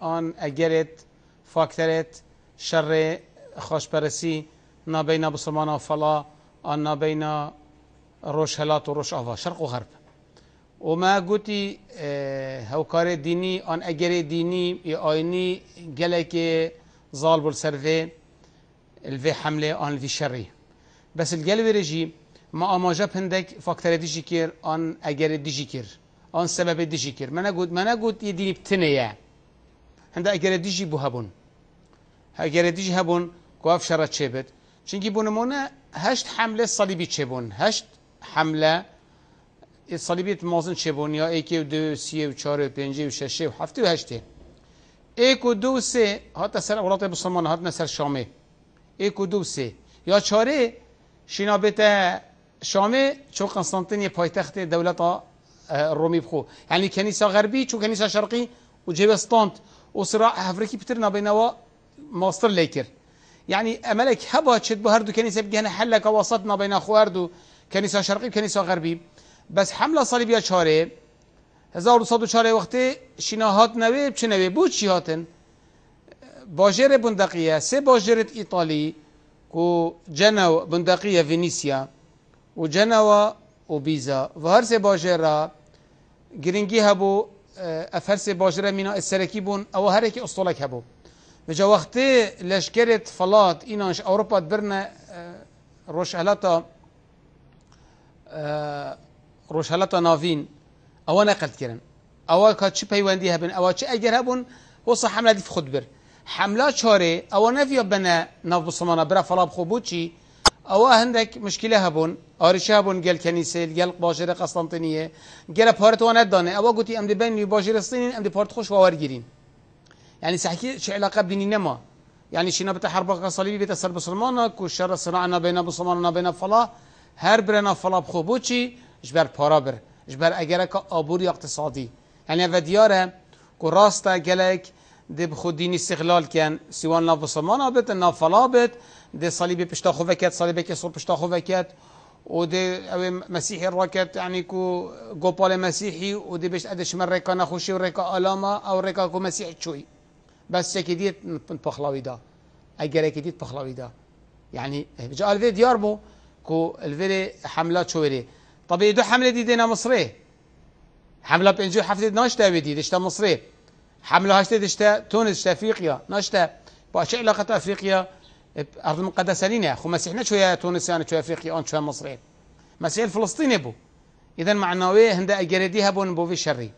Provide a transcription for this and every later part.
آن اگرت فاکترت شر خوش خاشپرسی نابین بسلمان و فلا آن نابین روش هلات و روش آوا شرق و غرب و وما قوتي اه، هوكار ديني ان اگر ديني ايني جلك ظالب السرفي الفي حمله ان في شري بس الجلب رجي ما اما جاب هندك فاكتور ديجيكير ان اگر ديجيكير ان سبب ديجيكير ما انا قلت ما انا قلت ديني بتنيه هنده اگر دیجی بو هبون اگر دیجی هبون گواف شرط چه بد چونکی بونمونه هشت حمله صلیبی چه بون هشت حمله صلیبیت مازن چه بون یا ایک و دو سی و چار و پنج و شش و هفته و هشته ایک و دو سه حتی سر اولاد بسلمان، حتی سر شامه ایک و دو سه یا چاره شینابت شامه چون قسطنطین پایتخت دولت رومی بخو یعنی کنیسه غربی چون کنیسه شرقی و جبستانت وصراع حفركي بترنا بينوا ماستر ليكر يعني أملك هبا تشد بو هردو كنيسة بجهنا حلك وسطنا بين أخو هردو كنيسة شرقي وكنيسة غربي بس حملة صليبية شارة هزار وصد وشارة وقت شنا هات نوي بچه نوي بو چي باجر بندقية سي باجر إيطالي و جنو بندقية فينيسيا و وجنوا وبيزا وهر سي باجر گرنگي هبو ئەفەرسێ باژرە مینا ئەسەرەکی بوون ئەوە هەرێکی ئۆستۆڵک هەبوو بجە وەختێ لەشکێت فڵات ئینانش ئەوروپات برنە ڕۆژهلاتە ڕۆژهلاتە ناوین ئەوە نەقەتکردن ئەوە کا چی پەیوەندی هەبن ئەوە چی ئەگەر هەبوون وەسە حملە دیف خودبر حملا چۆرێ ئەوە نەڤە بنە ناو بسمانە برا فڵاب خۆ بۆچی ئەوە هەندێک مشکلە هەبوون ئاریشا بوون گل کەنیسیل گەل باشێرە قەستانتنیە گەلە پارتوانەتدانێ ئەوە گوتی ئەم دەبێنی ام ئەم پارت باور وەرگین يعني سحكي شو علاقة بديني نما يعني بتا بتحرب صليبي سر بسلمانا كو شر صنعنا بين بسلمانا بين فلا هر برنا فلا بخوبوشي جبر بر جبر اگرك ابور اقتصادي يعني فديارة كو راستا گلك دی بخود دين استغلال كان سواء ناف بسلمان بيت ناف فلا بيت ده صليبي بشتا خوفا كات صليبي كسور بشتا خوفا كات وده او مسيحي یعنی يعني كو مسیحی مسيحي دی بيش ادش رکا نخوشی و وريكا الاما او رکا كو مسيحي چوی بس كديت بخلاوي ده اگر كديت بخلاوي ده يعني جاء الفي ديار بو كو الفيري حملات شويري طبیعی دو حملة دي دينا مصري حملة پنجو حفلة ناش تاوي دي دشتا مصري هاشتي دشتا تونس شتا افريقيا نشتا باش علاقه افريقيا ارض مقدسه لنا خو مسيحنا شويه يعني شويه افريقيا اون شويه مصريين مسيح الفلسطيني بو اذا معناوي هندا اجريدي هبون بو في شري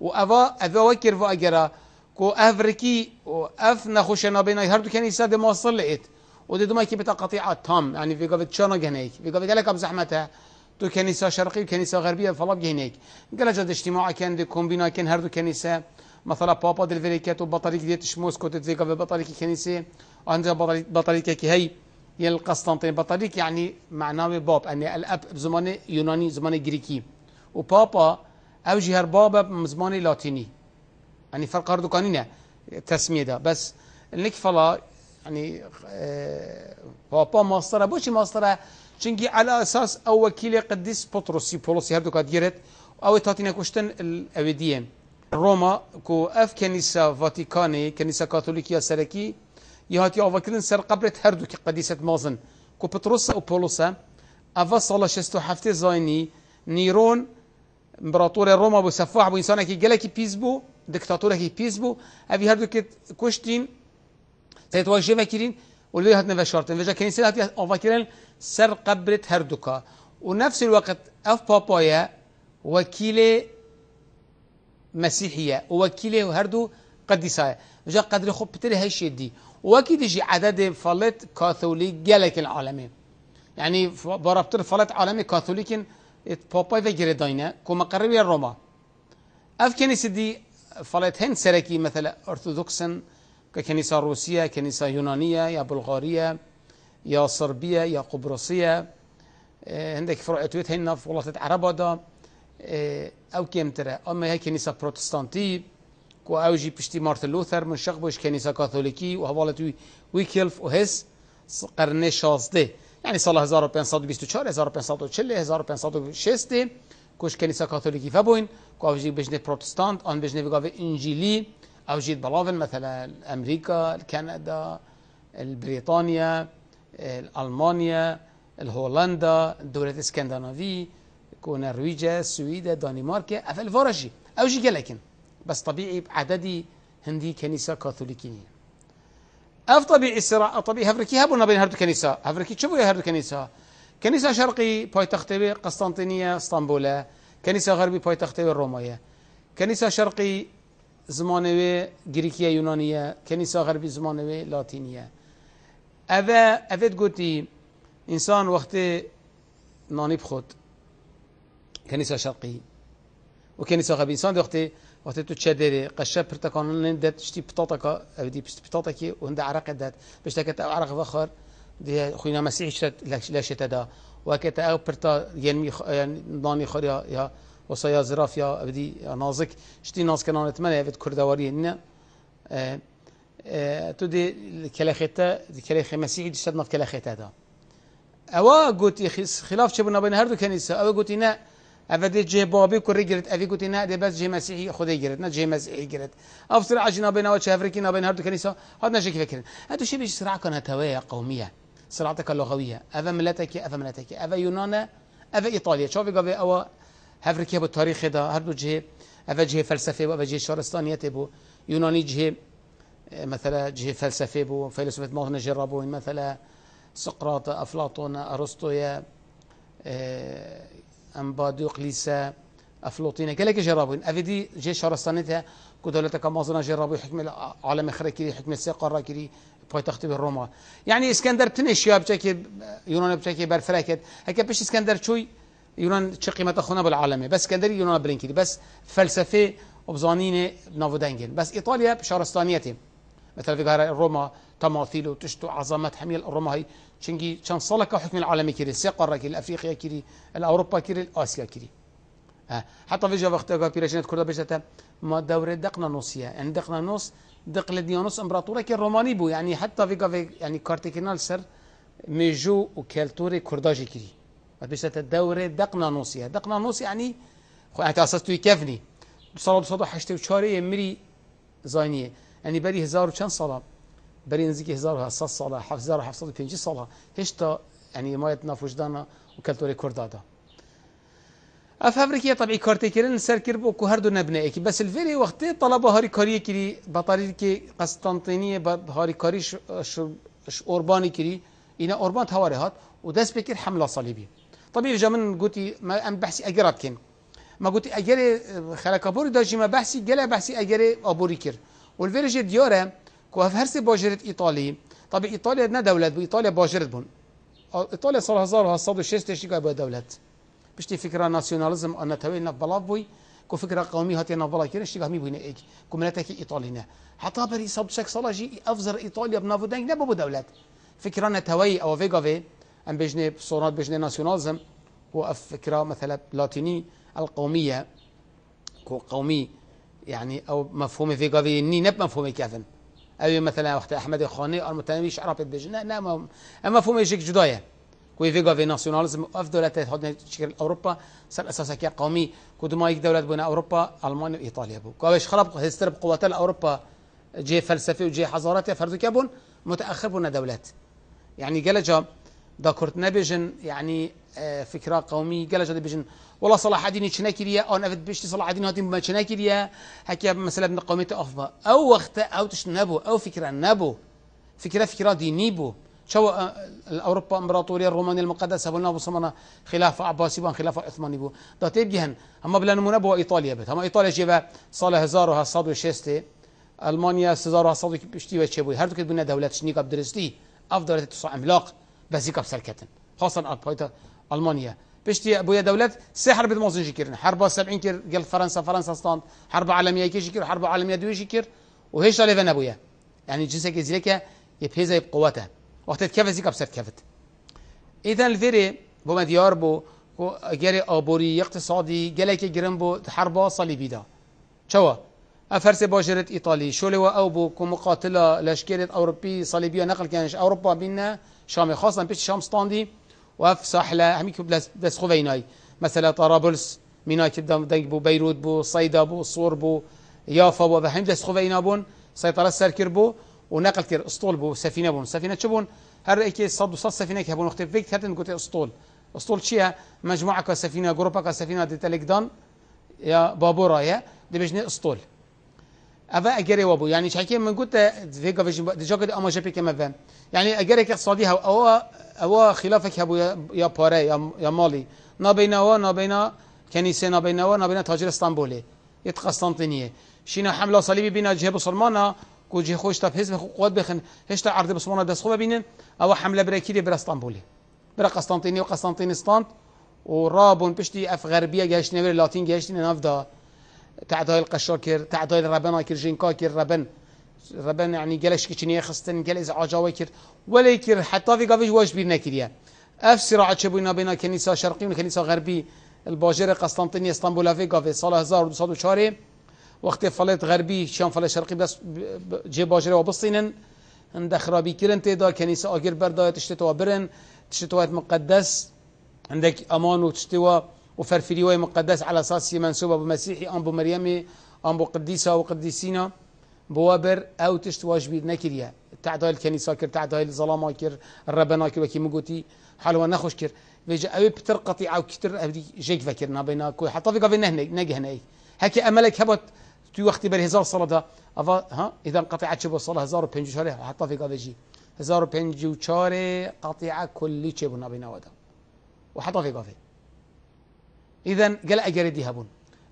وافا افا وكر فو اجرا كو افريكي واف نخوشنا بين هاردو كان يساد موصل لقيت ودي دوما كي بتقطيعات تام يعني في قبل شنو هناك في قبل لك بزحمتها تو كنيسه شرقي وكنيسه غربيه فلاب هناك قال جد اجتماع كان دي كومبينا كان هردو كنيسه مثلا بابا دلفريكات وبطريك بطريق ديت شموس كنت تزيكا في بطريق كنيسة عندها بطريق كي هي يل قسطنطين بطريق يعني معناه باب يعني الاب بزمان يوناني زمان جريكي وبابا او جهر بابا بزمان لاتيني يعني فرق هردو كانينة تسمية ده بس انك فلا يعني بابا اه، مصدره بوشي مصدره چنگی على اساس او وكيل قديس بطرسي بولوسي هردو كاد جيرت او تاتينا كشتن الاوديين روما كو اف كنيسة فاتيكاني كنيسة كاثوليكية سركي يهاتي اوفا كلن سر قبرة هردو كي قديسة مازن كو بطرس او بولوسا افا صالة شستو حفتي زايني نيرون امبراطورة روما بو سفاح بو انسانا كي غلا كي بيز بو دكتاتورا كي بيز بو افي هردو كي كشتين تيتواجه مكرين ولو يهات نفشارتن فجا كنيسة هاتي اوفا كلن سر قبرة هردوكا ونفس الوقت اف بابايا وكيله مسيحيه و هردو قديسه دو جا قدر خوب بتره دي وكيد يجي عدد فلت كاثوليك جالك العالمي يعني برابطر فلت عالمي كاثوليك باباي فجر داينا كما قرب روما اف كنيسة دي فلت هن سركي مثلا ارثوذكسن ككنيسة روسية كنيسة يونانية يا بلغارية يا صربية يا قبرصية عندك إيه، فروع تويت هن ولاتة عربة ده آه، او کمتره اما هي كنيسه بروتستانتي كو او جی پشتی مارتن لوثر منشق بوش كنيسه كاثوليكي و حوالت وی, وی و هس قرن 16 يعني سال 1524 1540 1560 كوش كنيسه كاثوليكي فبوين كو او جی بجنه بروتستانت آن بجنه بگاوه انجيلي او بلافن مثلا امريكا كندا بريطانيا المانيا الهولندا دولة اسكندنافي ونرويجا سويدا دانمارك أفل فارجي أو جي جلكن بس طبيعي عددي هندي كنيسة كاثوليكية أف طبيعي سرا طبيعي هفركي هبونا بين هردو كنيسة هفركي شبو يا هردو كنيسة كنيسة شرقي بايتختبي قسطنطينية اسطنبول كنيسة غربي بايتختبي رومايا كنيسة شرقي زمانوي جريكية يونانية كنيسة غربي زمانوي لاتينية اذا أفيد قلتي إنسان وقت ناني بخوت كنيسة شرقي وكنيسة غربي إنسان وقت وقت تو تشدري قشة برتقان ندت شتي بطاطا أبدي بطاطكي وهند عرق دات باش تكت عرق آخر دي خوينا مسيح شت لا شتا دا وكت أو برتا ينمي خ... يعني ناني خر يا وصايا زراف يا أبدي نازك شتي ناز كنا نتمنى أبد كردواري هنا أه أه تودي كلاخيتا كلاخي مسيح دي شتنا في كلاخيتا دا أوا قلت خلاف شبنا بين هردو كنيسة أوا قلت نه افدي جه بابی بابي كوري جرت افي نه دی بس جه مسیحی خودی خدي نه جه مسیحی جرت افسر عجی عجنا بين وجه افريقيا بين هردو كنيسه هاد نجي فكرن هادو شي بيش صراع كان هتويه قوميه صراعتك اللغويه افا ملتك افا ملتك افا يونان افا ايطاليا شوفي قبل او تاریخ دا هر دو جه افا جه فلسفه وافا جه شارستانيه بو یونانی جه اه، مثلا جه فلسفه بو فلسفه ما جربوا مثلا سقراط افلاطون ارسطو اه، ام بادوقلیسا افلوطینه گلک جرابین افیدی جه شارستانیت کو دولت کمازنا جرابی حکم عالم خرکری حکم حكم قاره کری پایتخت به روما یعنی يعني اسکندر تنش یا بچه که یونان بچه که برفرکت هک پیش اسکندر چوی يونان چه قيمته خونه بالعالمه بس اسكندريه يونان برينكيدي بس فلسفه وبزانين نافودنجن بس ايطاليا بشارستانيتي مثلا في روما تماثيل وتشتو عظمات حميل الرماهي هاي شنجي سال صلك حكم العالمی کری سه قاره الافريقيا كيري الاوروبا كيري الاسيا آسیا کری حتى في جا وقت اگا پیرشنت كردا بشتا ما دوري دقنا نوسيا يعني دقنا نوس دق ديانوس امبراطوره که بو يعني حتى في يعني كارتيكينال سر ميجو وكالتوري كرداجي كري بشتا دوري دقنا نوسيا دقنا نوس يعني خو انت اساس توي كفني صلاة صلاة حشتي وشاري مري زانية يعني بري هزار وشان صلاة دارين زيكي هزارها صص صلاة حفزارها حفصة بينجي صلاة هشتا يعني ما يتناف وجدانا وكالتوري كردادا اف افريقيا طبعي كورتي كيرن سر كيربو كو هردو نبنائك بس الفيري وقتي طلبه هاري كوريه كيري بطاري كي قسطنطينية هاري كوري ش, ش, ش اورباني كيري إنا اوربان تهواري هات ودس بكير حملة صليبي طبيعي جامن قوتي ما ام بحسي اجرات كين ما قلت اجري ابوري داجي ما بحسي قلع بحسي اجري ابوري كير والفيري جي ديوره هرسي باجرت إيطالي طب إيطاليا نه دولت بو إيطاليا باجرت بون إيطاليا سال 1706 تشتي بو دولت بشتي فكرة ناسيوناليزم أن توي نف بلاف بوي كو فكرة قوميه هاتي نف بلاف كيرن شتي همي بوينه إيك كو ملتك إيطالينا حتى بري سب شك سالا أفزر إيطاليا بنافو دنگ نبو بو دولت فكرة نتوي أو فيغا في أم بجني صورات بجني ناسيوناليزم هو فكرة مثلا لاتيني القومية كو قومي يعني أو مفهوم فيغا في ني نب مفهوم كافن أو مثلا وقت أحمد خاني أو متنامي شعرة بيجنا نعم أما فهم يجيك جدايا كوي فيغا في ناسيوناليزم أف دولة تهدنا شكل أوروبا سأل أساسا كي قومي كود ما يك دولة بنا أوروبا ألمانيا وإيطاليا بو كويش خلاب هسترب قوات الأوروبا جي فلسفي وجي حضارات فردو كابون متأخر بنا دولات يعني قال جام اه، اه، دا نبيجن يعني فكرة قومية قال جد بيجن والله صلاح الدين شناكيريا أو أنا بيشتي صلاح الدين هاتين بمشناكي ليا هكي مثلا من قومية أفضى أو وقت أو نبو أو فكرة نبو فكرة فكرة ديني بو شو الأوروبا إمبراطورية الرومانية المقدسة بولنا أبو صمنا خلافة عباسي بان خلافة عثماني بو دا تيبجي هن أما بلا نمونا بو إيطاليا بيت هما إيطاليا جيبا صالة هزار وهصاد وشيستي ألمانيا سزار وهصاد وشتي وشيبوي هردو كتبنا دولة شنيك أبدرستي أفضل تتصع عملاق بزيك بسرکتن خاصاً خاصة پایت آلمانیا پشتی بوی دولت سه حرب دموزن شکرن حرب سه این کر گل فرانسا فرانسا حرب عالمية کی شکر حرب عالمية دوی شکر و هیچ شلی ون نبوده یعنی جنسی که زیرکه یه پیزه یه قوته وقتی که بزیکا بسرت بو مدیار بو و گر آبوری اقتصادی گله بو حرب صلی بیدا چوا افرس باجرت ایتالی شلو و آبو کمقاتلا لشکریت اروپی صلی بیا نقل کنش أوروبا بینه شام خاصا پیش شام ستاندی و ساحل همین که دست مثلا طرابلس ميناي که دنگ بو بیروت بو صیدا بو صور بو یافا بو و همین دست بون سيطرة سر بو ونقل كير اسطول بو سفينة بون سفينة شبون بون هر ايكي صد وصد سفينة كي بون اختي فيك هاتن قلت اسطول اسطول شيا مجموعة كسفينة جروبا كسفينة دي تلك دان يا بابورا يا دي بجني اسطول أفا أجري وابو يعني شحكي من قلت فيك فيش دجاك أما جبك ما فهم يعني أجريك اقتصادي هو أو أو خلافك هبو يا باري يا يا مالي نا بين أو نا بين كنيسة نا بين أو نا بين تاجر اسطنبولي يت قسطنطينية شينا حملة صليبي بين جهة بصرمانة كو جه خوش تب حزب قوات بخن هشتا عرض بصرمانة دس خوبة بينن أو حملة بريكيري برا اسطنبولي برا قسطنطينية وقسطنطين اسطنط ورابون بشتي أف غربية جاشتنا لاتين جاشتنا نافدا تعدای قشا کرد تعدای ربنا کرد جنکا کرد ربن ربن يعني جلش كتنية خستن جلز عجاوة كر ولا كر حتى في قافش واش بيرنا كريا اف صراع شبونا کنیسا كنيسة شرقي وكنيسة غربي الباجر قسطنطينية اسطنبول في قافي سال 1204 وقتی فلت غربي شان فلت شرقي بس جي باجرة بسینن اند خرابی كرن تدا كنيسة اجر برداية تشتتوا برن تشتوا مقدس عندك امان وتشتتوا وفرفريوي مقدس على أساس منسوبة بمسيحي أم بمريمي أم بقديسة وقديسينا بوابر أو تشت واجبي نكريا تعد الكنيسة كر تعد الظلام كر الربنا كر وكي مقوتي حلوة نخش كر فيجا أوي بترقطي أو كتر أبدي جيك فكرنا بينا كوي حتى في قبل نهني نجه هني هكي أملك هبط تو وقت بالهزار صلاة أفا ها إذا انقطعت شبه الصلاة هزار وبنجو شاري حتى في قبل جي هزار وبنجو شاري قطيعة كل شيء بنا بينا وحتى في قبل اذا قال اجري ديهابون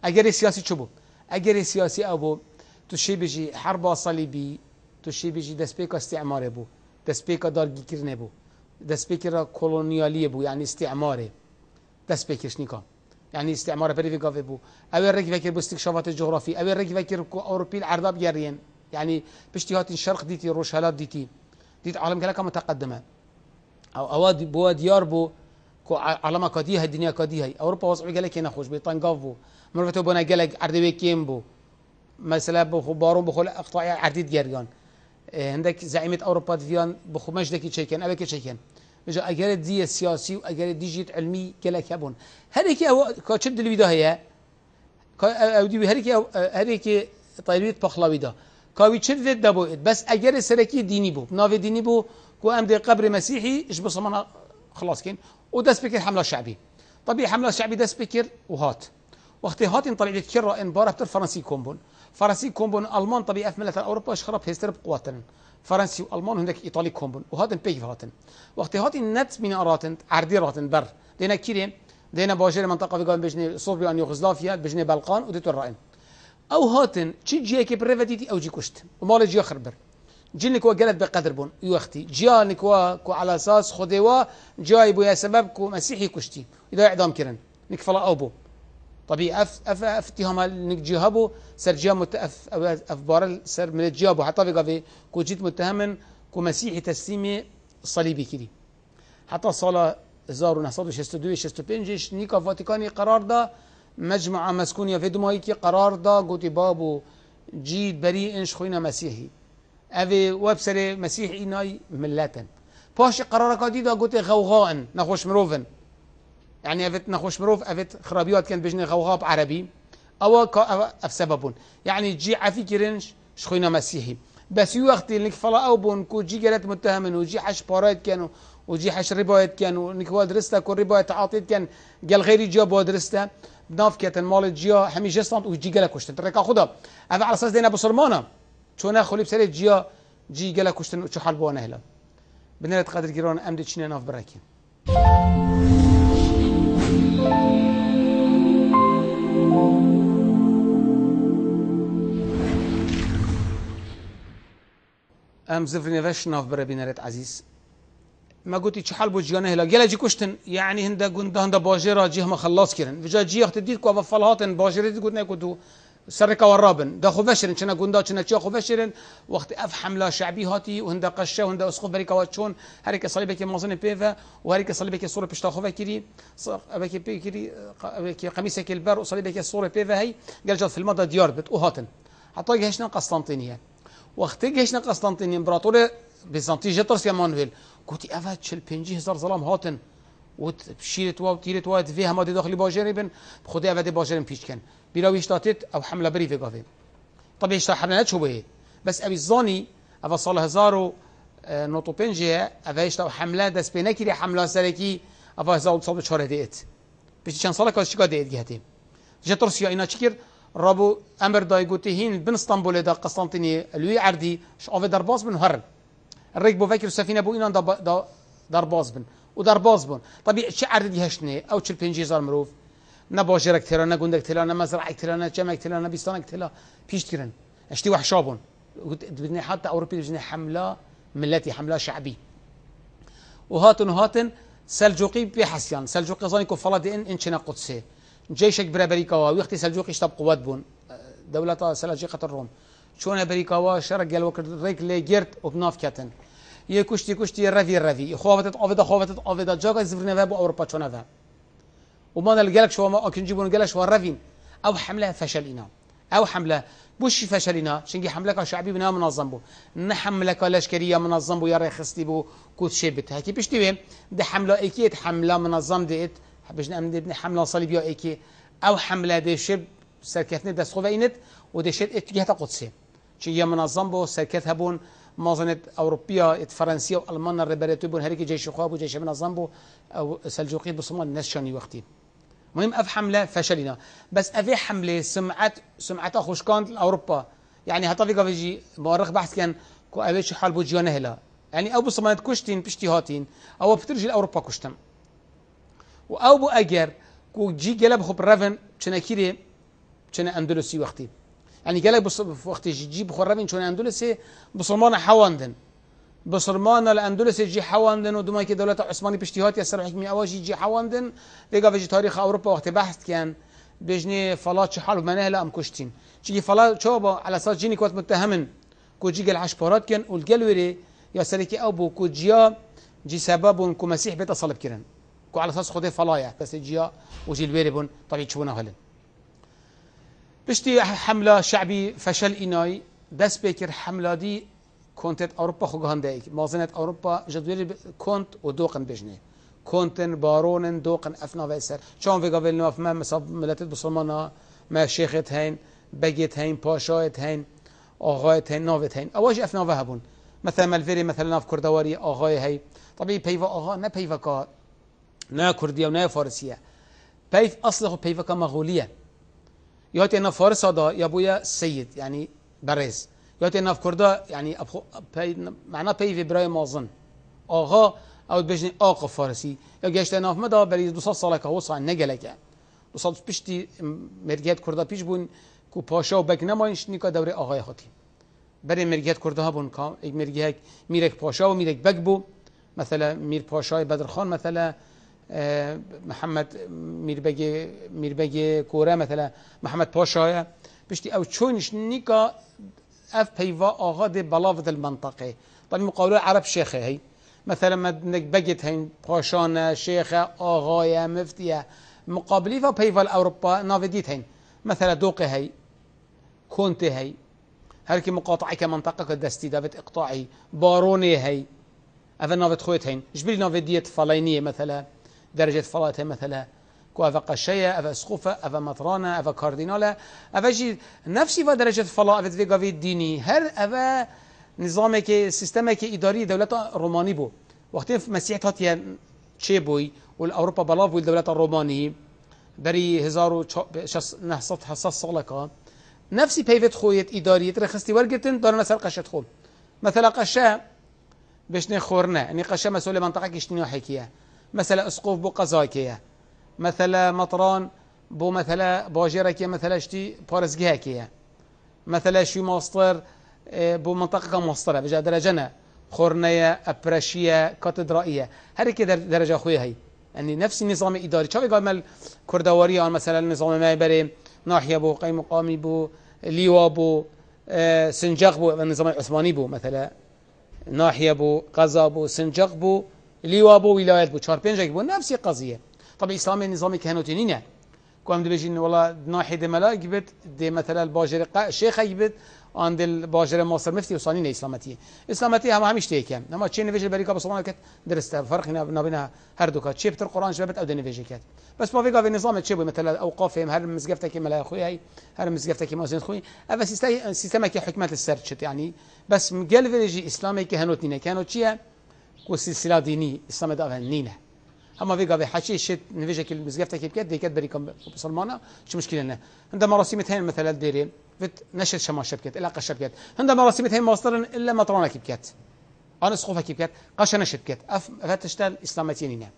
اجري سياسي شبو اجري سياسي ابو تشي بيجي حرب صليبي تشي بيجي دسبيكا استعمار أبو دسبيكا دار كرنه بو دسبيكا كولونيالي أبو يعني استعمار دسبيكش نيكا يعني استعمار بريفي قافي أو اول ركي فكر باستكشافات الجغرافي أو اول ركي كو اوروبي العرضاب جريان يعني باجتهاد الشرق ديتي روشالات ديتي ديت عالم كلاكا متقدمه او اواد بواد ياربو علما کادی های دنیا کادی های اروپا واسع گله که نخوش بیتان گاو مرو تو بنا گله عرضی به کیم بو مثلا بخو بارون بخو اقطاع عردید گرگان هندك إيه، زعيمة أوروبا فيان بخو مش مجدك تشيكن أبك تشيكن مجا أجر دي سياسي وأجر دي جيت علمي كلاك يبون هريك أو كاتشب دلي بدا هي أو دي هريك هريك طيبيت بخلا بدا كاوي تشب فيد دبوئت بس أجر سركي ديني بو نافي ديني بو كو أم دي قبر مسيحي إش بصمنا خلاص كين وده سبيكر حمله شعبي طبيعي حمله شعبي ده سبيكر وهات هات طلع لك کرا ان باره بتر فرنسي كومبون فرنسي كومبون آلمان طبيعي في ملت أوروبا شخرب هيستر بقواتن فرنسي والمان هناك إيطالي كومبون وهاتن بيف هاتن وقتی هات نت من أراتن عردي راتن بر دينا كيرين دينا باجر منطقة في قام بجني صوبيا أن يوغزلافيا بجني بلقان وديت الرائن أو هاتن تشي جيكي بريفاتيتي أو جي كشت ومال جي خربر جيلنك وقالت بقدر بون يو اختي جيانك وكو على اساس خديوا جايبو يا سببكو مسيحي كشتي اذا اعدام كرن نك فلا اوبو طبيعي اف اف اتهام نك جهبو سر جيا متاف اف بار سر من جابو حتى بقى كو جيت متهم كو مسيحي تسليمي صليبي كدي حتى صلاة 1962 65 نيكا فاتيكاني قرار دا مجمع مسكونيا في دمايكي قرار دا قوتي بابو جيد بريء انش خوينا مسيحي اوی وبسر مسیح اینای ملتن پاش قرار کادی دا گوت غوغان نخوش مروفن يعني افت نخوش مروف افت خرابيات كان بجني غوغاب عربي او اف سببون يعني جي عفي كرنش شخوينا مسيحي بس يو وقت انك فلا او بون كو جي جرات متهمن وجي حش بارايت كانوا وجي حش ربايت كانوا انك درستا كو ربايت عاطيت كان قال غيري جا بادرستا درستا كاتن مال جيا حمي جسنت وجي قالك وشت ترك خدا هذا على اساس دينا بسلمانه چون خولی بسر جیا جی گله کشتن چه حال بوانه هلا بنرد قدر گیران امد چینه ناف برکیم ام زفر نوش ناف برا بنرد عزیز ما چه حال شي جیا نهلا گله جی کشتن یعنی هنده گنده هنده باجه را جی همه خلاص کرن كيرن فجا جي اخت ديت كو باجه را دید قلنا كنتو سرقة والرابن ده خفشرن شنا گوندا شنا چا خفشرن وقت افحم لا شعبي هاتي و قشه و هندا اسخو بریکا و چون هر یک صلیبه که مازن پیوه و هر یک صلیبه که سور پشتا خوفه کری ابکی پی کری ابکی البر و صلیبه که سور پیوه جات في دا ديار بت او هاتن حتی قسطنطينية وقت گهشنا قسطنطينية إمبراطورة بيزنطية جترس يا مانويل كوتي گوتی اوا هزار ظلام هاتن وشیرت وا و تیرت وا وی داخل باجر بن خدا اول باجر پیش کن بلا ویشتاتت او حمله بری وگاوی طب ايش حمله نتشو به بس ابي الظاني افا صالح زارو نوتو بنجه افا ايش حمله دست به نکری حمله سرکی افا هزار صوب چهار دیت پیش چند سال کاش چیکار دیت گهتیم جاتر روسیا اینا چیکر رابو امر دایگوتی هین بن اسطنبول دا قسطنطيني لوی عردی شاف در باز بن هر الركب فاكر سفينه بو اینا دا, دا در باز بن ودار باز بون طبيعي چه عردی هەشتێ ئەو چ 5 مرۆڤ نە باژێرە تێرە نە گوندێک تلا نە مەزرعێک تلا نە جەمێک تلا نە بیستانێک تلا پیشترن ئەشتی وحشا بوون بدنێ حتا ئەوروپی بژنێ حملا حملا شعبی وهاتن هاتن سلجوقي بحسيان سلجوقي زاني كفلا دين ان قدسي جيشك برابريكاوا ويختي سلجوقي اشتب قوات بون دولة سلاجقة الروم شون بريكاوا شرق قال ريك لي جيرت وبناف كاتن یه کشتی کشتی یه روی روی خوابتت آویدا خوابتت آویدا جاگا زفرنه بو أوروبا شونه وما نلقالك شو ما أكن جيبون قالك شو الرفين أو حملة فشل اینا أو حملة بوشی فشل اینا فشلنا حمله حملك شعبی بنا منظم بو لشکری یا منظم بو يا رخصتي بو بته شبت هكي بيشتوي ده حملة أكيد حملة منظم ديت باش نأمن ابن حملة صلیب صليبية أكي أو حملة دي شب سركتني دست و ودي شد اتجاه قدسي شنجي منظم بو سركتها هبون مازنت اوروبيا فرنسيا والمانيا و بون هریک جيش خواب وجيش جيش منظم بو او سلجوقي بصمان نشاني وقتي مهم اف حمله فشلنا بس افي حمله سمعت سمعتها خوش كانت اوروبا يعني هطلقه فيجي مؤرخ بحث كان كو اويش حال بو هلا يعني او بصمانت كشتين بشتي هاتين او بترجي اوروبا كشتم واو او بو اجر كو جي جلب خب رفن چنكيري چنه اندلسي وقتي يعني قال لك بص وقت جي رابين شون اندلس بصرمان حواندن بصرمان الاندلس جي حواندن ودما كي دولة عثماني بشتيهات يسر حكمي اواجي جي حواندن ديقا في تاريخ اوروبا وقت بحث كان بجني فلا شحال ومن ام كشتين شكي فلا شوبا على اساس جيني كوات متهمن كو جي قال عشبارات كان والجلوري يا سلكي ابو كو جيا جي سبب كو مسيح بيتا صلب كيرن كو على اساس خذي فلايا بس جيا وجي الويري بون طبيعي تشوفونا هلن بشتي حمله شعبی فشل اینای دست بکر حمله دی کنتت اوروبا خو گهنده ایک مازنت اوروبا جدول کنت و دوقن بجنه كونتن بارونن دوقن افنا ويسر شون في قبل نوف ما مصاب ملتت بصلمانا ما شيخت هين بقيت هين باشايت هين آغايت هين نوفت هين اواج افنا وهبون مثلا ملفيري مثلا ناف كردواري آغاي هي طبيعي بيفا آغا ما بيفا كا نا كرديا ونا فارسيا بيف اصله بيفا كا مغوليا یاد اینا فارس av یا da سید یعنی يعني برز یاد انا في یعنی يعني أبخو باي معناه باي في براي مازن آغا او بجني آقا فمه يا جاش انا في ساله که دوسات صالك هوصا نجلك يعني دوسات بيشتي مرجات كردا بيش بون که پاشا و بك نماينش نیکا دوري آقای خاطي بري مرگیت کرده ها بون ایک مرگیت میرک پاشا و میرک بك بو مثلا میر پاشای بدرخان مثلا محەممەد میربەگێ کۆرە مثلا محمد پۆشایە پشتی ئەو او نیکە ئەف اف بيفا دێ بەڵاوت المنطقه بەڵی مقاولە عرب شيخة هي مثلا ما بقت هين باشانا شيخة آغاية مفتية مقابلي بيفا أوروبا نافديت هين مثلا دوقي هي كونتي هي هركي مقاطعي كمنطقة كدستي دافت إقطاعي باروني هي افا نافد خويت هين جبيل نافديت فلينية مثلا درجة فلاته مثلا كو أفا أفا سخوفة مطرانة أفا كاردينالة أفا جي نفسي فا درجة فلا أفت في ديني هر أفا نظامك سيستمك إداري دولة روماني بو وقت مسيح وقتی چه بوي والأوروبا بوی بوي اروپا بلا داري هزار و دری 1900 سال که نفسی پیوت خویت اداریت رخستی ورگتن سر قشت مثلا قشه بشني خورنا يعني قشه مسؤولة منطقه کشتنی و مثلا اسقوف بو قزاكيه مثلا مطران بو مثلا باجركيه مثلا شتي بارزجهكيه مثلا شو ماستر اه، بو منطقه ماستره بجا درجنا خورنيه ابرشيه كاتدرائيه هر كي درجه اخويا هي يعني نفس النظام الاداري شو قال كردواري او مثلا نظام ما يبري ناحيه بو قيم مقامي بو ليوا بو اه، سنجاق بو النظام العثماني بو مثلا ناحيه بو قزا بو سنجاق بو لی وا بۆ ویلایەت بوو چهار نفس بۆ نفسی قزیە نظامي ئیسلامی نظامی دي کوم والله ناحيه دي ملا جبت دي مثلا الباجر الشيخ جبت عند الباجر مصر مفتي وصانين اسلامتي اسلامتي هم همش تيكم نما تشين نفيج البريكا بصمان كت درست فرق هنا بينا هر دوكا قرآن شبابت أو دنفيج كت بس ما في قاعد نظام مثلا أوقاف هم هر مزقفتك ملا أخوي هاي هر مزقفتك ما زين خوي أفا سيستم سيستمك حكمة السرتشت يعني بس مقلب فيجي إسلامي كهنوتني كانوا تشيه سلسلة ديني السما ده غنينا اما فيجا حشي شت نفيجا كل مزقفتا كي بكد ديكت بري كم بسلمانا شو مشكله لنا عند مراسيم تهين مثلا ديري فت نشر شما شبكات علاقه شبكات عند مراسيم تهين مصدر الا ما طرانا كي انا سقوفه كي بكات قش انا شبكات اف فتشتال اسلامتينينا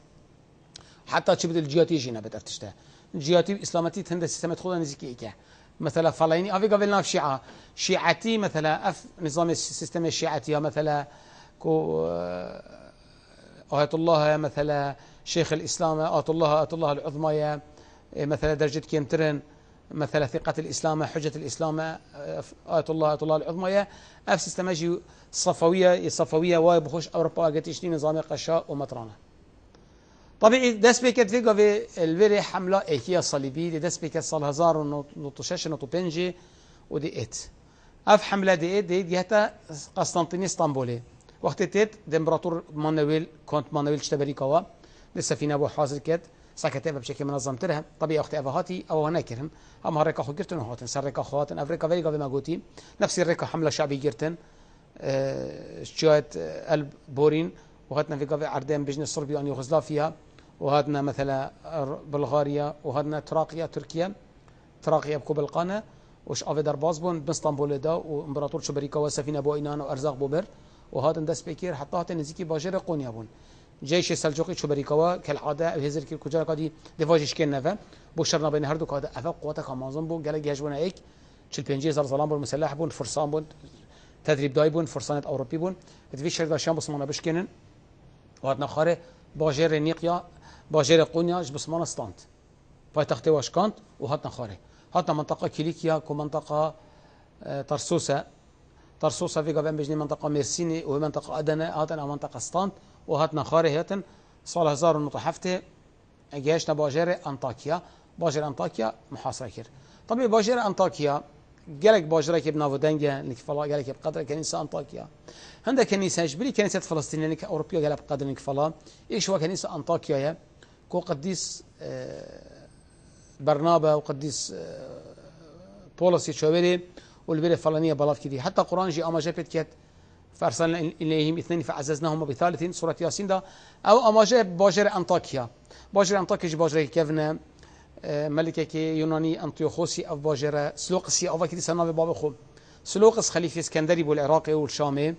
حتى تشبد الجياتي جينا بترتشتا جياتي اسلامتي تهند سيستم تخوض نزكي كي مثلا فلاني أفي فيلنا في شيعه شيعتي مثلا اف نظام السيستم الشيعتي مثلا آية الله مثلا شيخ الإسلام آية الله آية الله العظمى مثلا درجة ترن مثلا ثقة الإسلام حجة الإسلام آية الله آية الله العظمى أف سيستماجي صفوية صفوية واي بخوش أوروبا أجتشتي نظام قشاء ومطرانة طبيعي دس بيكت فيجا في الوري حملة إيكيا صليبي دي دس بكت صال هزار ونطشاش ونطبنجي ودي إت أف حملة دي إت دي, إت دي, قسطنطينية اسطنبولي وقت تید دمبراتور كونت مانويل شتبري كوا لسه فينا بو حاصل كد ابا بشكل منظم ترهم طبيعي اختي افهاتي او هنا كرم اما ريكا خو جرتن هاتن سر ريكا خواتن افريكا فيغا بما قوتي نفس الريكا حملة شعبي جرتن أه شجاعت قلب اه، بورين وهاتنا في قفي عردين بجنة صربيا يعني يوغوسلافيا وهاتنا مثلا بلغاريا وهاتنا تراقيا تركيا تراقيا بكو بالقانا وش أفيدر بازبون باسطنبول دا وامبراطور شبريكا وسفينه بو وارزاق بوبر وهادن دست بكير حتى هاتن نزيكي باجر قونيا بون جيش السلجوقي شبريكوا كالعادة هزر كير كجار قادي دفاجش كين نفا بو شرنا بين هردو قادة أفا قواتا مازن بون قالك يهجونا ايك چل پنجي زر ظلام بون مسلح بون فرسان بون تدريب داي بون فرسانت أوروبي بون اتفي شر داشان بسمانا بشكنن وهاتنا خاره باجر نيقيا باجر قونيا بسمانا ستانت پایتخت واشکانت و هاتنا خاره هاتنا منطقه کلیکیا کو منطقه اه، ترسوسه ترسو هفيجا بان بجني منطقة ميرسيني ومنطقة منطقة أدنى هاتن أو منطقة ستانت وهاتنا خاري هاتن صالة هزار المتحفته جيش نباجر أنطاكيا باجر أنطاكيا محاصرة كير طبيعي باجر أنطاكيا جالك باجرة كي نافو دنجا لك جالك بقدر كنيسة أنطاكيا عندك كنيسة جبري كنيسة فلسطينية لك أوروبية جالك بقدر نكفالا إيش هو كنيسة أنطاكيا يا كو قديس آه، برنابا وقديس آه، بولس شوبيري والبيرة الفلانية بلاد كذي حتى قرآن جي أما جابت كات فأرسلنا إليهم اثنين فعززناهم بثالث سورة ياسين دا أو أما جاب باجر أنطاكيا باجر أنطاكيا جي باجر كيفنا آه، ملكك يوناني أنطيوخوسي أو باجر سلوقسي أو كذي سنة بابا خو سلوقس خليفة اسكندري بو العراقي والشامي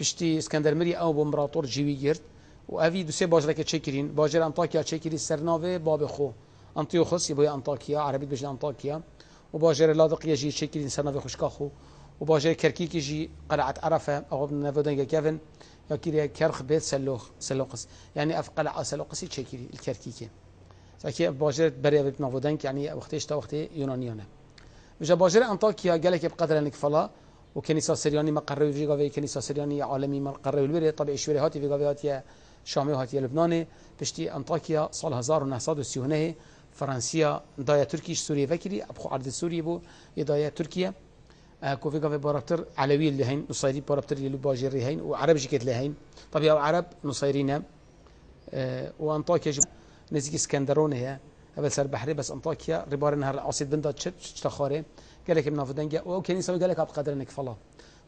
بشتي اسكندر مري أو بمراتور جيوي جيرت و أفي دوسي باجر كي تشكرين باجر أنطاكيا تشكري سرنا باب خو أنطيوخوس يبوي أنطاكيا عربي بجن أنطاكيا وباجر لادق یجی شکل إنسان في خشكاخو وباجر كركي كيجي قلعة عرفة أو ابن نافودن كافن يا كيريا كرخ بيت سلوخ سلوقس يعني أف قلعة سلوقسي شكلي الكركيكي ساكي باجر بريا بيت نافودن يعني وقتيش تا یونانیانه و وجا باجر أنطاكيا قالك بقدر انك فلا وكنيسة سرياني مقرر قرر في قاوي كنيسة سرياني عالمي ما قرر البري طبيعي شوري هاتي في قاوي هاتي شامي هاتي لبناني بشتي أنطاكيا صال 1930 هي فرانسيا دايا تركيش سوريا فكري ابخو عرض سوريا بو دايا تركيا كوفي كافي بارابتر علوي اللي هين نصيري بارابتر اللي باجيري هين وعرب اللي هين طبيعي عرب نصيرينا اه، وانطاكيا جب نزيك اسكندرون هي هبل سر بحري بس انطاكيا ربار نهر العصيد بندا تشت خاري قال لك منافدنجا فدنجا كان يسوي قال لك عبد القادر انك فلا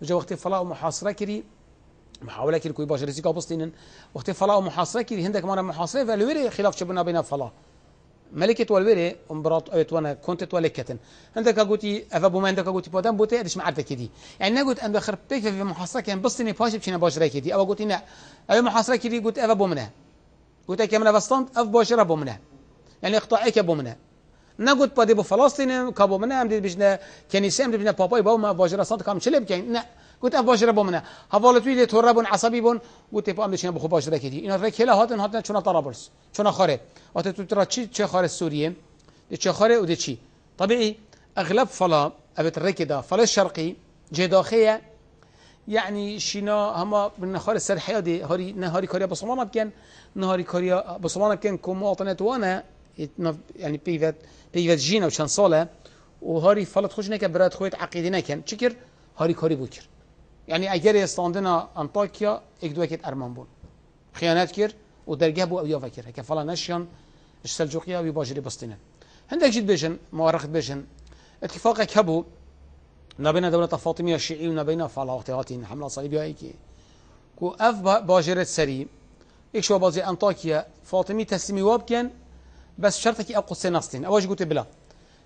وجا وقت فلا ومحاصره كري محاولة كري كوي باجيري زيكا بسطينن وقت فلا ومحاصرة كري هندك مانا محاصرة فالويري خلاف شبنا بين فلا ملكة والبري امبرات ايت آه، وانا كنت تولكه عندك اقوتي ما عندك اقوتي بودام بوتي ادش معرفة كدي يعني نقول ان بخرب بيك في محاصرة كان بصني باش بشينا باش راي كدي او قلت لا اي محاصرة كدي قلت منها قلت كمنا بسطنت اف باش باشرة منها يعني اقطاعك منها نقول بادي بفلسطين كابو منها امدي بجنا كنيسة امدي بجنا باباي باوما باجرة صنت كم شلب كاين لا گفتم باشه با منه حواله توی ترب عصبی بون گفت پام دشین بخو باشه دکتی اینا رکلا هاتن هاتن چون طرابلس چون خاره وقت تو ترا چی چه خاره سوریه دی چه خاره و دی چی طبیعی. اغلب فلا ابت رکدا فلا الشرقی جداخیه یعنی یعنی شینا هما هاری نهاری کاری هاری نهاری نهاری کاری بکن نهاری کوریا بصمانه بکن کمواطنه وانا یعنی بيفت و جينا وشان صاله وهاري فلت خوش نكن برات خويت عقيدي نكن شكر هاري كوري بوكر يعني ئەگەر ئێستاندنە انطاكيا ئێک دوەکێت ئەرمان بوون خیانەت کرد و دەرگە بۆ ئەویا فلا کە فڵان نەشیان سەلجوقییاوی باشژری بستینە بيجن بێژن مارەخت بێژن اتفاقك هبو نبينا دولة فاطمية الشيعي وما فعلا اختياراتين حملة صليبية هيكي كو اف باجرة سري ايش هو بازي انطاكيا فاطمي تسمي وابكن بس شرطك او قدسي او اواج قلت بلا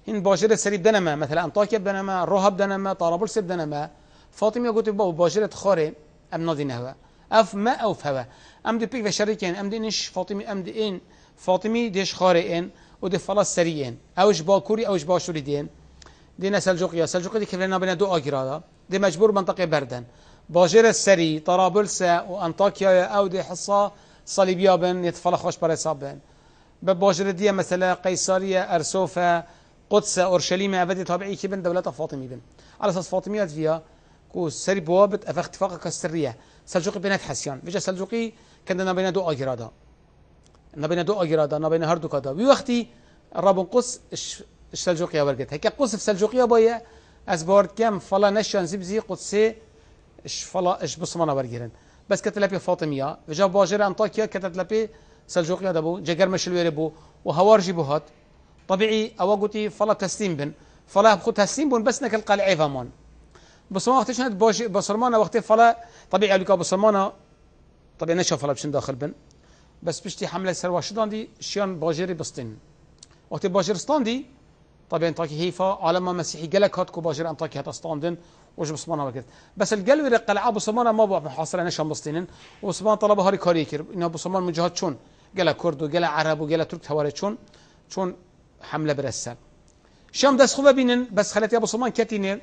هن باجرة سري بدنما مثلا انطاكيا بدنما روها بدنما طرابلس بدنما فاطمة قلت بابا باجرة خاره أم نادين هوا أف ما أو فهوا أم دي بيك وشريكين أم دي إنش فاطمة أم دي إن فاطمي ديش خاره إن ودي فلاس سريين أوش باكوري أوش باشوري دين دينا سلجوقيا سلجوقيا دي لنا بنا دو أجرادا دي مجبور منطقة بردن باجرة سري طرابلسة وأنطاكيا أو دي حصة صليبيا بن يتفلا خوش برساب بن بباجرة دي مثلا قيصرية أرسوفة قدس اورشليم أبدي طبيعي كبن دولة فاطمي بن على أساس فاطميات فيها كو سري بوابت اف اختفاق كسرية سلجوقي بنات حسيان فيجا سلجوقي كان نبينا دو اجرادا نبينا دو اجرادا نبينا هردو كادا بي وقتي الرابن قص اش سلجوقي ورقت هيك قص في سلجوقي ابويا از بورد كم فلا نشان زبزي قدسي اش فلا اش بصمانا ورقيرن بس كتلبي فاطميه فيجا باجر انطاكيا كتلبي سلجوقي هذا بو جاكر مش الويري بو وهوارجي بوهات طبيعي اوقتي فلا تسليم بن فلا بخو تسليم بن بس نك القلعه فامون بسلمان وقت ند باش بسلمان وقتی فلا طبیعی اولیکا بسلمان طبیعی نشه فلا بشن داخل بن بس بشتي حمله سرواشدان دی شیان باجر بستن وقتی باجرستان دی طبعا تاكي هيفا عالم مسيحي جلك هاتكو باجر ام تاكي هتستاندن وش بصمانه وقت بس الجلو قلعه بصمانه ما بقى محاصرة نشان بسطينين وصمان طلبه هاري كاري كير إنه بصمان مجهد شون جلا كرد وجلا عرب وجلا ترك هواري شون شون حملة برسه شام دس خوبة بینن بس خلت يا بصمان كاتينين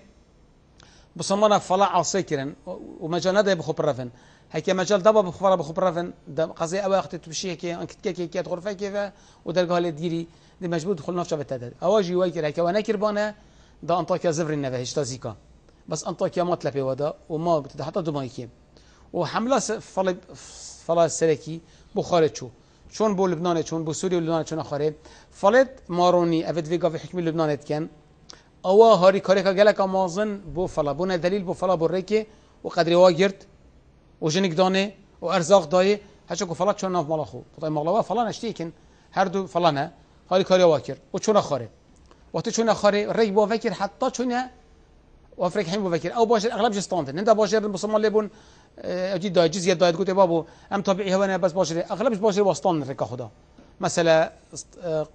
بصمنا فلا او ومجال ومجال ندى رفن هيك مجال دبا بخبر بخبرفن قضية أول أختي تمشي هيك انكت كي كي غرفة كيفا ودرجة هالي ديري دي مجبور تدخل نفسها بالتدد أواجه ويكر هيك وانا كربانه دا انطاكيا زفر النبه هيش تزيكا بس انطاكيا ما تلبي ودا وما حتى دمايكي وحمله فلا فلا سلكي بخارج شو شون بو لبنان شون بو سوريا لبنان شون اخره فلت ماروني أفيد فيجا في حكم لبنان كان او هەریکارێکە گەلەکە مازن بۆ فەلا بو دەلیل بو فەلا بو ڕێکێ و قەدرێوا گرت و ژنێک دانێ و ئەرزاق دایێ هەچک و فڵات چۆن ناو مەڵە خۆ بڵی مەڵەوە فڵان شتێکن هەردوو فڵانە هەریکاریەوە کرد و چۆنە خۆرێ وقتی چۆنە خۆرێ ڕێک بۆ فەکر و چۆنە وافريك حين بفكر او باجر اغلب جستانتن انت باجر المسلمان اللي بون اه، اجي دا جزيه دايت قلت بابو ام طبيعي هنا بس باجر اغلب باجر وسطان رك خدا مثلا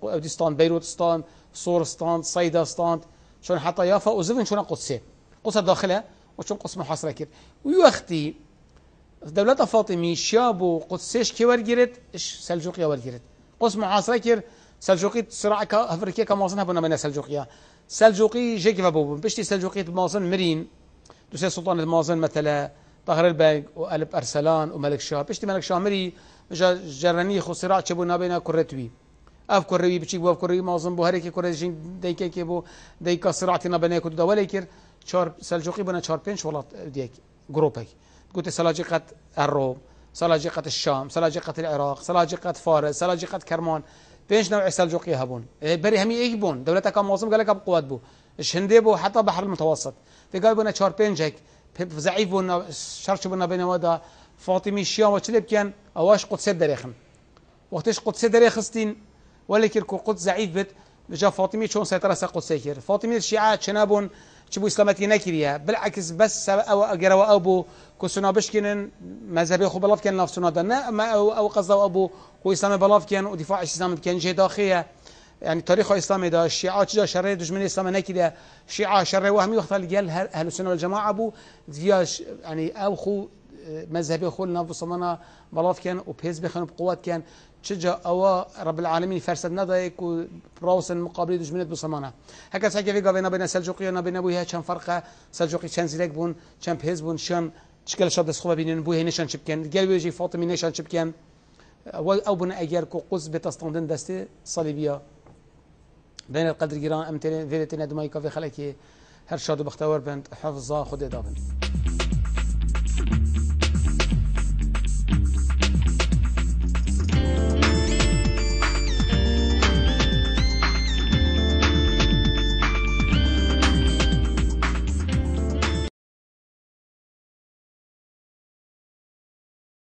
اودستان اه، بيروتستان صورستان سایدستان شون حتى يافا وزفن شون قدسي قدس داخلها وشون قدس محاصرة كير ويوختي دولة فاطمي شابو قدسيش كي ورقيرت اش سلجوقيا ورقيرت قدس محاصرة كير سلجوقي سرعة هفركيا كماصن هبونا من سلجوقيا سلجوقي جيكي فبوبن بشتي سلجوقي بماصن مرين دوسي سلطان الماصن مثلا طاهر البنك وقلب أرسلان وملك شاه بشتي ملك شاه مري جرني وصراع شبو نابينا كرتوي ئەف کوڕوی بچی بۆ کوڕی مازم بۆ هەرێکی کوڕێژین دەیکێکێ بۆ دەیکە سرعتینا بەنێک و دەوەلی کرد سەلجوقی بنە چهار پێنج وڵات گرۆپێک گوتی سەلاجقەت ئەڕۆم سەلاجقەت الشام سەلاجقەت العراق سەلاجقەت فارس سەلاجقەت کرمان پنج پێنج نەوع سەلجوقی بری بەری هەمی بون دولت دەولەتەکە مازم گله گەلەکە بقوات بوو هندێ بو حتا بحر متوسط تێگای بوونە چهار پێنجێک ضعیف بوون شرش بنا بینەوەدا فاتیمی شیاوە چ لێ بکەن ئەوەش قوتسێ دەرێخن وەختش قوتسێ دەرێ خستین ولكن القدس ضعيف بت جا فاطمي شون سيطره سقوط سيكر فاطمي الشيعه شنابون شبو اسلامتي نكريا بالعكس بس او اجروا ابو كسنا بشكنن مذهبي خو بلاف كان نفسنا دنا ما او او قصدوا ابو كو اسلام بلاف كان ودفاع إسلام كان جه داخيه يعني تاريخ الاسلامي دا الشيعة جا شر دشمن الاسلام نكدا شيعة شر وهم يخطى الجل اهل السنه والجماعه ابو فياش يعني او خو اه، مذهبي خو لنا بلاف كان وبيز بخن بقوات كان شجا او رب العالمين فرسد نده يكو راوسن مقابلي دجمنت بسمانه هكا ساكي في غابينا بين سلجوقي انا بين ابويا چن فرقه سلجوقي چن زلك بون چن بيز بون شان شكل شاب دس خوبه بينين نشان شبكان قال بيجي فاطمه نشان شبكان او او بن اجر كو قز بتستندن دستي صليبيه بين القدر جيران امتين فيلتين دمايكا في خلكي هر شادو بختور بنت حفظه خدي دابن